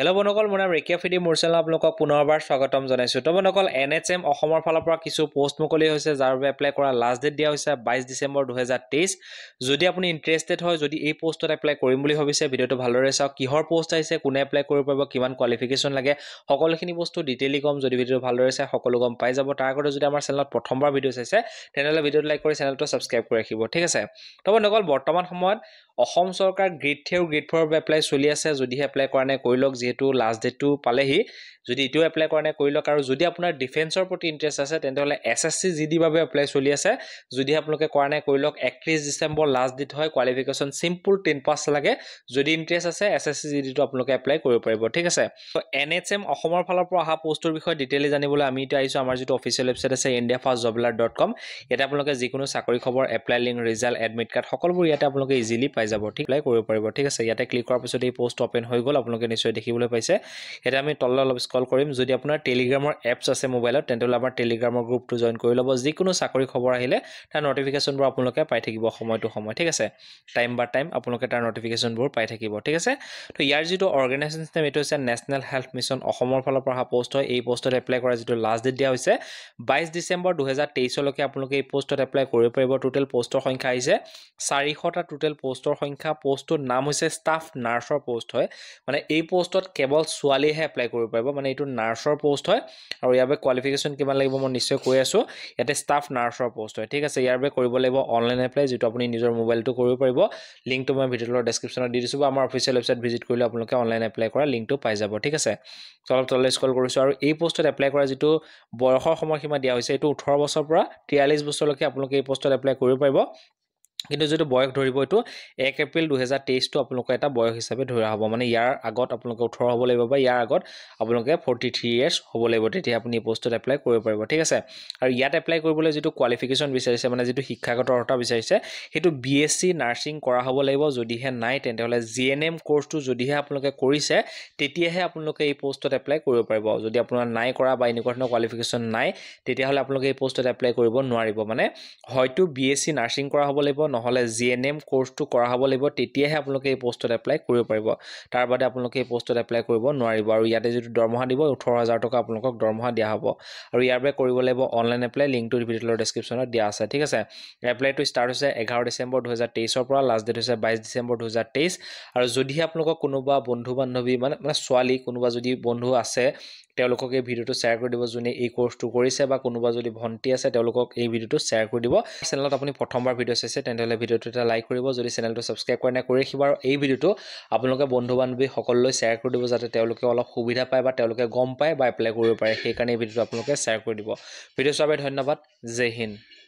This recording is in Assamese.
হেল্ল' বন্ধুসকল মোৰ নাম ৰেকিয়া ফিডি মোৰ চেনেল আপোনালোকক পুনৰবাৰ স্বাগতম জনাইছোঁ তো বন্ধুসকল এন এইচ এম অসমৰ ফালৰ পৰা কিছু পষ্ট মুকলি হৈছে যাৰ বাবে এপ্লাই কৰা লাষ্ট ডেট দিয়া হৈছে বাইছ ডিচেম্বৰ দুহেজাৰ তেইছ যদি আপুনি ইণ্টাৰেষ্টেড হয় যদি এই পষ্টত এপ্লাই কৰিম বুলি ভাবিছে ভিডিঅ'টো ভালদৰে চাওক কিহৰ পষ্ট আহিছে কোনে এপ্লাই কৰিব পাৰিব কিমান কোৱালিফিকেশ্যন লাগে সকলোখিনি বস্তু ডিটেইলি ক'ম যদি ভিডিঅ'টো ভালদৰে চাই সকলো গম পাই যাব তাৰ আগতে যদি আমাৰ চেনেলত প্ৰথমবাৰ ভিডিঅ' চাইছে তেনেহ'লে ভিডিঅ'টো লাইক কৰি চেনেলটো ছাবস্ক্ৰাইব কৰি ৰাখিব ঠিক আছে তো বন্ধুসকল বৰ্তমান সময়ত অসম চৰকাৰ গ্ৰেড থ্ৰী আৰু গ্ৰেড ফ'ৰৰ বাবে এপ্লাই চলি আছে যদিহে এপ্লাই কৰা নাই কৰি লওক যিহেতু লাষ্ট ডেটটো পালেহি যদি এইটো এপ্লাই কৰা নাই কৰি লওক আৰু যদি আপোনাৰ ডিফেন্সৰ প্ৰতি ইণ্টাৰেষ্ট আছে তেন্তেহ'লে এছ এছ চি জি ডিৰ বাবে এপ্লাই চলি আছে যদি আপোনালোকে কৰা নাই কৰি লওক একত্ৰিছ ডিচেম্বৰ লাষ্ট ডেট হয় কোৱালিফিকেশ্যন চিম্পুল টেন পাছ লাগে যদি ইণ্টাৰেষ্ট আছে এছ এছ চি জি ডিটো আপোনালোকে এপ্লাই কৰিব পাৰিব ঠিক আছে তো এন এইচ এম অসমৰ ফালৰ পৰা অহা পষ্টটোৰ বিষয়ে ডিটেইলি জানিবলৈ আমি এতিয়া আহিছোঁ আমাৰ যিটো অফিচিয়েল ৱেবছাইট আছে ইণ্ডিয়া ফাৰ্ষ্ট জব লাৰ ডট কম ইয়াতে আপোনালোকে যিকোনো চাকৰি খবৰ apply link result admit card সকলোবোৰ ইয়াতে আপোনালোকে ইজিলি পাই যাব ঠিক এপ্লাই কৰিব পাৰিব ঠিক আছে ইয়াতে ক্লিক কৰাৰ পিছত এই পষ্ট অপেন হৈ গ'ল আপোনালোকে নিশ্চয় দেখিব দেখিবলৈ পাইছে সেইটো আমি তললৈ অলপ স্কল কৰিম যদি আপোনাৰ টেলিগ্ৰামৰ এপছ আছে মোবাইলত তেনেহ'লে আমাৰ টেলিগ্ৰামৰ গ্ৰুপটো জইন কৰি ল'ব যিকোনো চাকৰি খবৰ আহিলে তাৰ নটিফিকেশ্যনবোৰ আপোনালোকে পাই থাকিব সময় টু সময় ঠিক আছে টাইম বাই টাইম আপোনালোকে তাৰ নটিফিকেশ্যনবোৰ পাই থাকিব ঠিক আছে তো ইয়াৰ যিটো অৰ্গেনাইজেশ্যন নেম এইটো হৈছে নেশ্যনেল হেল্থ মিছন অসমৰ ফালৰ পৰা অহা পষ্ট হয় এই পষ্টত এপ্লাই কৰা যিটো লাষ্ট ডেট দিয়া হৈছে বাইছ ডিচেম্বৰ দুহেজাৰ তেইছলৈকে আপোনালোকে এই পষ্টত এপ্লাই কৰিব পাৰিব টোটেল পষ্টৰ সংখ্যা আহিছে চাৰিশটা টোটেল পষ্টৰ সংখ্যা পষ্টটোৰ নাম হৈছে ষ্টাফ নাৰ্ছৰ পষ্ট হয় মানে এই পষ্টত পোষ্টত কেৱল ছোৱালীয়েহে এপ্লাই কৰিব পাৰিব মানে এইটো নাৰ্ছৰ পোষ্ট হয় আৰু ইয়াৰ বাবে কোৱালিফিকেশ্যন কিমান লাগিব মই নিশ্চয় কৈ আছোঁ ইয়াতে ষ্টাফ নাৰ্ছৰ পোষ্ট হয় ঠিক আছে ইয়াৰ বাবে কৰিব লাগিব অনলাইন এপ্লাই যিটো আপুনি নিজৰ মোবাইলটো কৰিব পাৰিব লিংকটো মই ভিডিঅ'ৰ ডেছক্ৰিপশ্যনত দি দিছোঁ বা আমাৰ অফিচিয়েল ৱেবছাইট ভিজিট কৰিলে আপোনালোকে অনলাইন এপ্লাই কৰা লিংকটো পাই যাব ঠিক আছে তলত তললৈ স্কল কৰিছোঁ আৰু এই পোষ্টত এপ্লাই কৰা যিটো বয়সৰ সময়সীমা দিয়া হৈছে এইটো ওঠৰ বছৰৰ পৰা তিয়াল্লিছ বছৰলৈকে আপোনালোকে এই পোষ্টত এপ্লাই কৰিব পাৰিব কিন্তু যদি বয়স ধৰিব এইটো এক এপ্ৰিল দুহেজাৰ তেইছটো আপোনালোকৰ এটা বয়স হিচাপে ধৰা হ'ব মানে ইয়াৰ আগত আপোনালোকে ওঠৰ হ'ব লাগিব বা ইয়াৰ আগত আপোনালোকে ফৰ্টি থ্ৰী ইয়েৰ্ছ হ'ব লাগিব তেতিয়া আপুনি এই পষ্টত এপ্লাই কৰিব পাৰিব ঠিক আছে আৰু ইয়াত এপ্লাই কৰিবলৈ যিটো কোৱালিফিকেশ্যন বিচাৰিছে মানে যিটো শিক্ষাগত অৰ্হতা বিচাৰিছে সেইটো বি এছ চি নাৰ্ছিং কৰা হ'ব লাগিব যদিহে নাই তেনেহ'লে জি এন এম কৰ্চটো যদিহে আপোনালোকে কৰিছে তেতিয়াহে আপোনালোকে এই পষ্টত এপ্লাই কৰিব পাৰিব যদি আপোনাৰ নাই কৰা বা এনেকুৱা ধৰণৰ কোৱালিফিকেশ্যন নাই তেতিয়াহ'লে আপোনালোকে এই পষ্টত এপ্লাই কৰিব নোৱাৰিব মানে হয়তো বি এছ চি নাৰ্ছিং কৰা হ'ব লাগিব নহ'লে জি এন এম কোৰ্চটো কৰা হ'ব লাগিব তেতিয়াহে আপোনালোকে এই পষ্টত এপ্লাই কৰিব পাৰিব তাৰ বাদে আপোনালোকে এই পষ্টত এপ্লাই কৰিব নোৱাৰিব আৰু ইয়াতে যিটো দৰমহা দিব ওঠৰ হাজাৰ টকা আপোনালোকক দৰমহা দিয়া হ'ব আৰু ইয়াৰ বাবে কৰিব লাগিব অনলাইন এপ্লাই লিংকটো ভিডিঅ'ৰ ডেছক্ৰিপশ্যনত দিয়া আছে ঠিক আছে এপ্লাইটো ষ্টাৰ্ট হৈছে এঘাৰ ডিচেম্বৰ দুহেজাৰ তেইছৰ পৰা লাষ্ট ডেট হৈছে বাইছ ডিচেম্বৰ দুহেজাৰ তেইছ আৰু যদিহে আপোনালোকৰ কোনোবা বন্ধু বান্ধৱী মানে মানে ছোৱালী কোনোবা যদি বন্ধু আছে তেওঁলোকক এই ভিডিঅ'টো শ্বেয়াৰ কৰি দিব যোনে এই কৰ্চটো কৰিছে বা কোনোবা যদি ভণ্টি আছে তেওঁলোকক এই ভিডিঅ'টো শ্বেয়াৰ কৰি দিব চেনেলত আপুনি প্ৰথমবাৰ ভিডিঅ' চাইছে তেন্তে তেনেহ'লে ভিডিঅ'টো এটা লাইক কৰিব যদি চেনেলটো ছাবস্ক্ৰাইব কৰে নাই কৰি ৰাখিব আৰু এই ভিডিঅ'টো আপোনালোকে বন্ধু বান্ধৱী সকলোলৈ শ্বেয়াৰ কৰি দিব যাতে তেওঁলোকে অলপ সুবিধা পায় বা তেওঁলোকে গম পায় বা এপ্লাই কৰিব পাৰে সেইকাৰণে এই ভিডিঅ'টো আপোনালোকে শ্বেয়াৰ কৰি দিব ভিডিঅ' চোৱাৰ বাবে ধন্যবাদ জয় হিন্দ